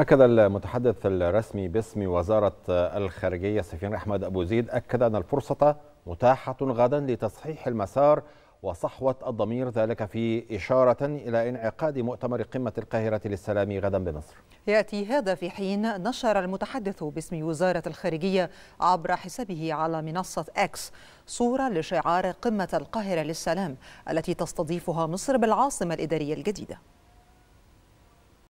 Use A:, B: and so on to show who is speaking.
A: أكد المتحدث الرسمي باسم وزارة الخارجية سفيان أحمد أبو زيد أكد أن الفرصة متاحة غدا لتصحيح المسار وصحوة الضمير ذلك في إشارة إلى انعقاد مؤتمر قمة القاهرة للسلام غدا بمصر
B: يأتي هذا في حين نشر المتحدث باسم وزارة الخارجية عبر حسابه على منصة أكس صورة لشعار قمة القاهرة للسلام التي تستضيفها مصر بالعاصمة الإدارية الجديدة